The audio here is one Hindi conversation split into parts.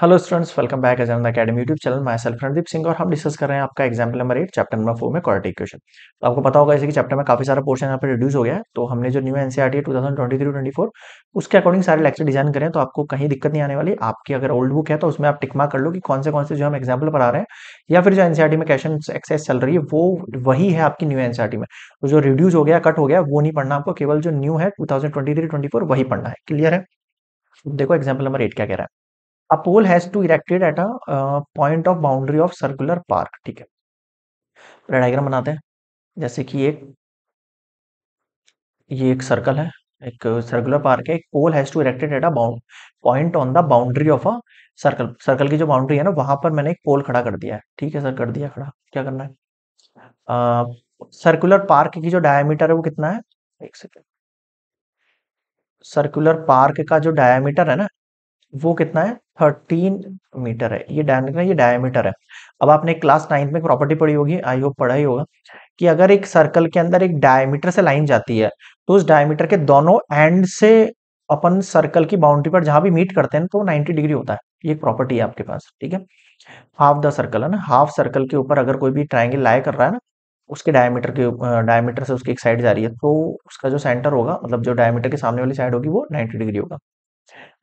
hello students welcome back Edge academy YouTube channel myself Randeep Singh और हम डिस्कस कर रहे हैं आपका example number eight chapter number four में क्वालिटी क्वेश्चन तो आपको पता होगा जैसे कि चैप्टर में काफी सारा पोर्शन यहाँ पर रिड्यूस हो गया है तो हमने जो new NCERT two thousand twenty three twenty four उसके अकॉर्डिंग सारे लेक्चर डिजाइन करें तो आपको कहीं दिक्कत नहीं आने वाली आपकी अगर ओल्ड बुक है तो उसमें आप टिकमा कर लो कि कौन से कौन से जो हम एग्जाम्पल पढ़ा रहे हैं या फिर जो एनसीआरटी e में क्वेश्चन एक्सेस चल रही है वो वही है आपकी न्यू एनसीआरटी e में तो जो रिड्यूस हो गया कट हो गया वो नहीं पढ़ना आपको केवल जो न्यू है two thousand twenty three twenty four वही पढ़ना है क्लियर है देखो एग्जाम्पल नंबर एट क्या कह रहा है a pole has to erected at a point of boundary of circular park ठीक है पूरा डायग्राम बनाते हैं जैसे कि एक ये एक सर्कल है एक सर्कुलर पार्क है एक pole has to erected at a bound point on the boundary of a circle circle की जो बाउंड्री है ना वहां पर मैंने एक पोल खड़ा कर दिया है ठीक है सर कर दिया खड़ा क्या करना है सर्कुलर सर्कुलर पार्क की जो डायमीटर है वो कितना है एक सेकेंड सर्कुलर पार्क का जो डायमीटर है ना वो कितना है थर्टीन मीटर है ये डायमीटर ये डायमीटर है अब आपने क्लास नाइन्थ में प्रॉपर्टी पढ़ी होगी आई होप पढ़ा ही होगा कि अगर एक सर्कल के अंदर एक डायमीटर से लाइन जाती है तो उस डायमीटर के दोनों एंड से अपन सर्कल की बाउंड्री पर जहां भी मीट करते हैं तो 90 डिग्री होता है ये प्रॉपर्टी है आपके पास ठीक है हाफ द सर्कल है ना हाफ सर्कल के ऊपर अगर कोई भी ट्राइंगल लाया कर रहा है ना उसके डायमीटर के डायमीटर से उसकी एक साइड जा रही है तो उसका जो सेंटर होगा मतलब जो डायमीटर के सामने वाली साइड होगी वो 90 डिग्री होगा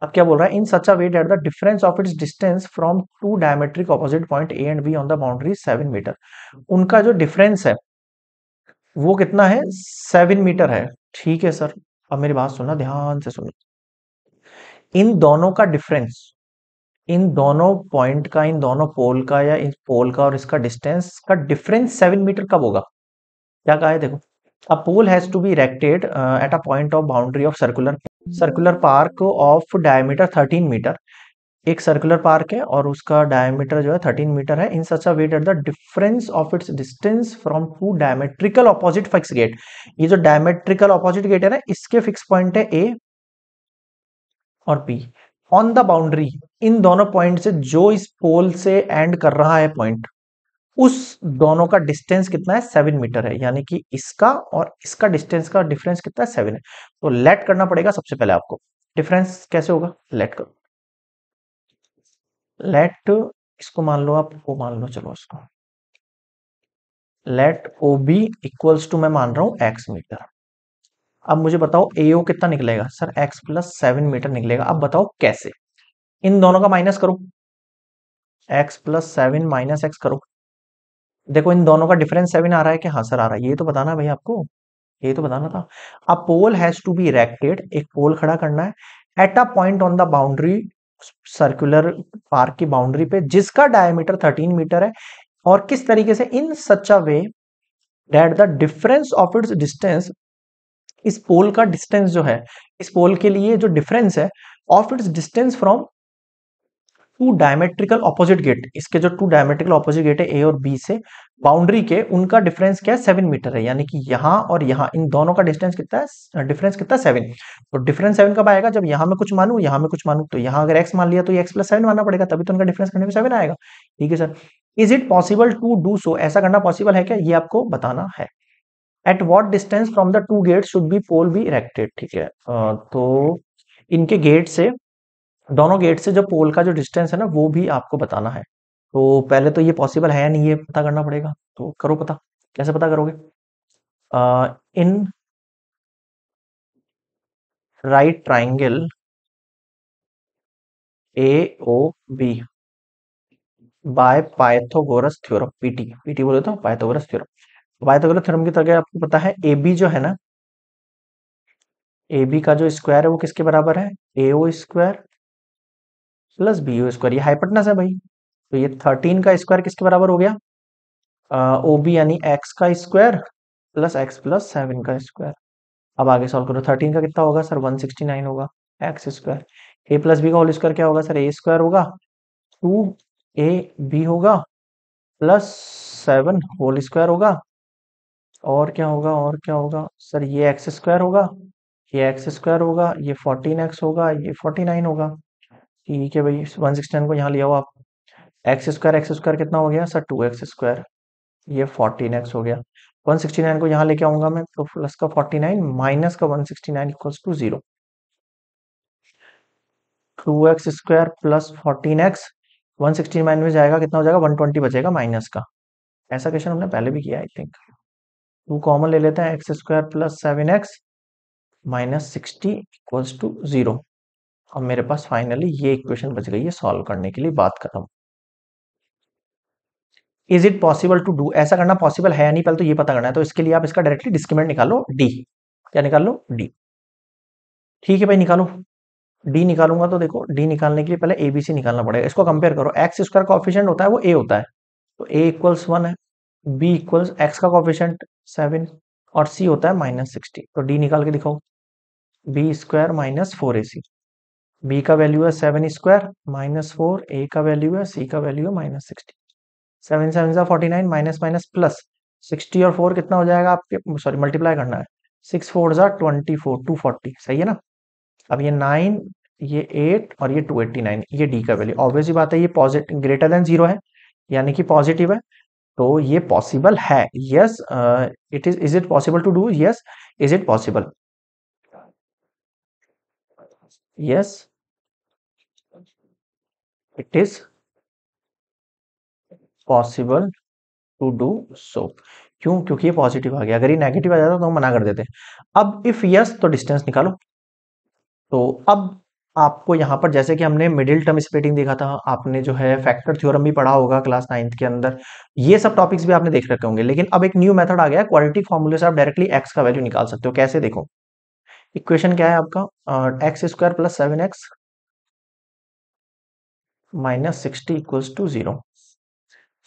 अब क्या बोल रहा है in such a way that the difference of its distance from two diametric opposite point A and B on the boundary seven metre उनका जो डिफरेंस है वो कितना है सेवन मीटर है ठीक है सर अब मेरी बात सुनना ध्यान से सुनो इन दोनों का डिफरेंस इन दोनों पॉइंट का इन दोनों पोल का या इस पोल का और इसका डिस्टेंस का डिफरेंस सेवन मीटर कब होगा क्या कहा है देखो a pole has to be erected at a point of boundary of circular circular park of diameter 13 metre एक सर्कुलर पार्क है और उसका डायमीटर जो है 13 मीटर है in such a way the difference of its distance from two diametrical opposite fix gate ये जो डायमेट्रिकल ऑपोजिट गेट है ना इसके फिक्स पॉइंट है ए और पी ऑन द बाउंड्री इन दोनों पॉइंट से जो इस पोल से एंड कर रहा है पॉइंट उस दोनों का डिस्टेंस कितना है सेवन मीटर है यानी कि इसका और इसका डिस्टेंस का डिफरेंस कितना है सेवन है तो लेट करना पड़ेगा सबसे पहले आपको डिफरेंस कैसे होगा लेट करो लेट इसको मान लो आप वो मान लो चलो इसको let O B equals to मैं मान रहा हूं एक्स मीटर अब मुझे बताओ ए ओ कितना निकलेगा sir X plus seven metre निकलेगा अब बताओ कैसे इन दोनों का माइनस करो X plus seven minus X करो देखो इन दोनों का डिफरेंस सेवन आ रहा है कि हाँ सर आ रहा है ये तो बताना भाई आपको ये तो बताना था a pole has to be erected एक पोल खड़ा करना है at a point on the boundary circular park की बाउंड्री पे जिसका डायमीटर 13 मीटर है और किस तरीके से in such a way that the difference of its distance इस पोल का डिस्टेंस जो है इस पोल के लिए जो डिफरेंस है of its distance from two diametrical opposite gate इसके जो टू डायमेट्रिकल ऑपोजिट गेट है ए और बी से बाउंड्री के उनका डिफरेंस क्या है सेवन मीटर है यानी कि यहाँ और यहाँ इन दोनों का डिस्टेंस कितना है डिफरेंस कितना है सेवन तो डिफरेंस सेवन कब आएगा जब यहाँ में कुछ मानू यहाँ में कुछ मानू तो यहाँ अगर एक्स मान लिया तो एक्स प्लस सेवन मानना पड़ेगा तभी तो उनका डिफरेंस करने में सेवन आएगा ठीक है sir is it possible to do so ऐसा करना पॉसिबल है क्या ये आपको बताना है at what distance from the two gate should be pole be erected ठीक है तो इनके गेट से दोनों गेट से जो पोल का जो डिस्टेंस है ना वो भी आपको बताना है तो पहले तो ये पॉसिबल है नहीं ये पता करना पड़ेगा तो करो पता कैसे पता करोगे in right triangle A O B by Pythagoras theorem PT PT बोले तो पाइथागोरस थ्योरम पाइथागोरस थ्योरम की तरह आपको पता है ए बी जो है ना ए बी का जो स्क्वायर है वो किसके बराबर है A O square plus B U square ये हाइपटनस है भाई तो ये थर्टीन का स्क्वायर किसके बराबर हो गया ओ बी यानी एक्स का square plus X plus seven का स्क्वायर अब आगे सॉल्व करो थर्टीन का कितना होगा सर वन सिक्सटी नाइन होगा X square A plus B का होल स्क्वायर क्या होगा सर ए स्क्वायर होगा टू ए बी होगा प्लस सेवन होल स्क्वायर होगा और क्या होगा और क्या होगा सर ये एक्स स्क्वायर होगा ये एक्स स्क्वायर होगा ये फोर्टीन एक्स होगा ये फोर्टी नाइन होगा ठीक है भाई वन सिक्स टेन को यहाँ लिया हो आप एक्स स्क्वायर एक्स स्क्वायर कितना हो गया सर टू एक्स स्क्वायर ये फोर्टीन एक्स हो गया वन सिक्सटी नाइन को यहाँ लेके आऊंगा मैं तो प्लस का फोर्टी नाइन माइनस का one sixty nine equals to zero two X square plus fourteen X one sixty nine में जाएगा कितना हो जाएगा वन ट्वेंटी बचेगा माइनस का ऐसा क्वेश्चन हमने पहले भी किया आई थिंक टू कॉमन ले लेते हैं X square plus seven X minus sixty equals to zero और मेरे पास फाइनली ये इक्वेशन बच गई है सॉल्व करने के लिए बात कर रहा is it possible to do ऐसा करना पॉसिबल है या नहीं पहले तो ये पता करना है तो इसके लिए आप इसका डायरेक्टली डिस्क्रिमिनेंट निकालो डी क्या निकाल लो डी ठीक है भाई निकालो डी निकालूंगा तो देखो डी निकालने के लिए पहले एबीसी निकालना पड़ेगा इसको कंपेयर करो एक्स स्क्वायर का ऑफिशियंट होता है वो ए होता है तो ए इक्वल्स वन है बी इक्वल्स एक्स का ऑफिशियंट सेवन और सी होता है माइनस सिक्सटी तो डी निकाल के दिखाओ B square minus four A C B का वैल्यू है seven square minus four A का वैल्यू है सी का वैल्यू है minus sixty seven seven forty nine minus minus plus sixty और फोर कितना हो जाएगा आपके सॉरी मल्टीप्लाई करना है सिक्स फोर ज़ा ट्वेंटी फोर टू फोर्टी सही है ना अब ये नाइन ये एट और ये टू एट्टी नाइन ये डी का वैल्यू ऑब्वियसली बात है ये पॉजिटिव ग्रेटर देन जीरो है यानी कि पॉजिटिव है तो ये पॉसिबल है yes it is is it possible to do yes is it possible yes it is possible to do so क्यों क्योंकि ये पॉजिटिव आ गया अगर ये नेगेटिव आ जाता तो हम मना कर देते अब इफ यस तो डिस्टेंस निकालो तो अब आपको यहां पर जैसे कि हमने मिडिल टर्म स्पेटिंग देखा था आपने जो है फैक्टर थ्योरम भी पढ़ा होगा क्लास नाइन्थ के अंदर ये सब टॉपिक्स भी आपने देख रखे होंगे लेकिन अब एक न्यू मेथड आ गया क्वालिटी फॉर्मूले से आप डायरेक्टली एक्स का वैल्यू निकाल सकते हो कैसे देखो इक्वेशन क्या है आपका X square plus seven X minus sixty equals to zero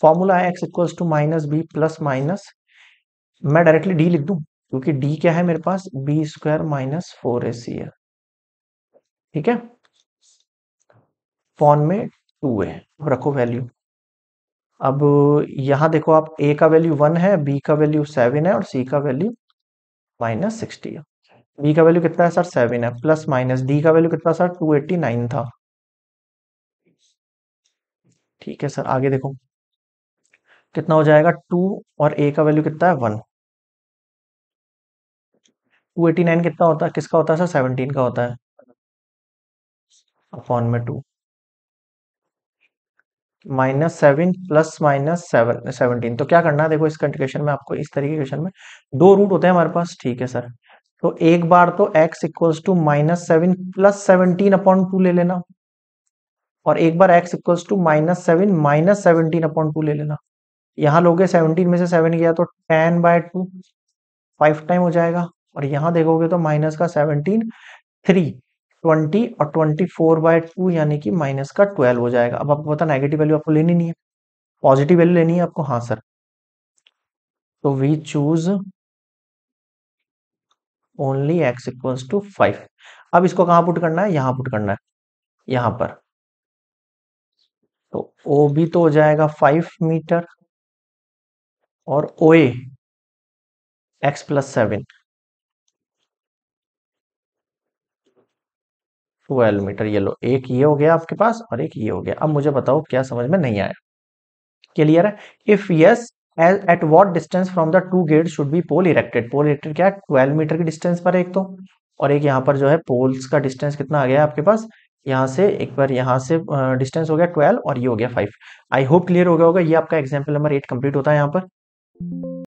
formula है X equals to minus B plus minus मैं डायरेक्टली डी लिख दू क्योंकि डी क्या है मेरे पास B square minus four A C है ठीक है फॉर्म में टू है रखो वैल्यू अब यहां देखो आप ए का वैल्यू वन है बी का वैल्यू सेवन है और सी का वैल्यू माइनस सिक्सटी है बी का वैल्यू कितना है सर सेवन है प्लस माइनस डी का वैल्यू कितना सर टू एट्टी नाइन था ठीक है सर आगे देखो कितना हो जाएगा टू और ए का वैल्यू कितना है वन टू एटी नाइन कितना होता है किसका होता है सर सेवनटीन का होता है अपॉन में two minus seven plus minus seven seventeen तो क्या करना है देखो इस कंट्रिकेशन में आपको इस तरीके के क्वेश्चन में दो रूट होते हैं हमारे पास ठीक है सर तो एक बार तो x equals to minus seven plus seventeen upon two ले लेना और एक बार X equals to minus seven minus seventeen upon two ले लेना यहाँ लोगे सेवनटीन में से सेवन गया तो ten by two five time हो जाएगा और यहाँ देखोगे तो माइनस का सेवनटीन थ्री ट्वेंटी और ट्वेंटी फोर बाय टू यानी कि माइनस का ट्वेल्व हो जाएगा अब आपको पता नेगेटिव वैल्यू आपको लेनी नहीं है पॉजिटिव वैल्यू लेनी है आपको हाँ सर तो we choose only X equals to five अब इसको कहाँ पुट करना है यहाँ पुट करना है यहाँ पर तो ओ बी तो हो जाएगा फाइव मीटर और O A X plus seven twelve metre ये लो एक ये हो गया आपके पास और एक ये हो गया अब मुझे बताओ क्या समझ में नहीं आया क्लियर है if yes at what distance from the two gate should be pole erected pole erected क्या है ट्वेल्व मीटर की डिस्टेंस पर एक तो और एक यहां पर जो है पोल्स का डिस्टेंस कितना आ गया आपके पास यहाँ से एक बार यहाँ से डिस्टेंस हो गया ट्वेल्व और ये हो गया फाइव आई होप क्लियर हो गया होगा ये आपका एग्जाम्पल नंबर एट कंप्लीट होता है यहाँ पर